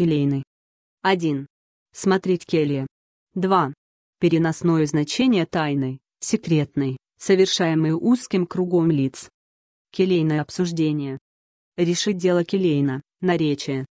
келейны. 1. Смотреть келья. 2. Переносное значение тайны, секретной, совершаемой узким кругом лиц. Келейное обсуждение. Решить дело Келейна. наречие.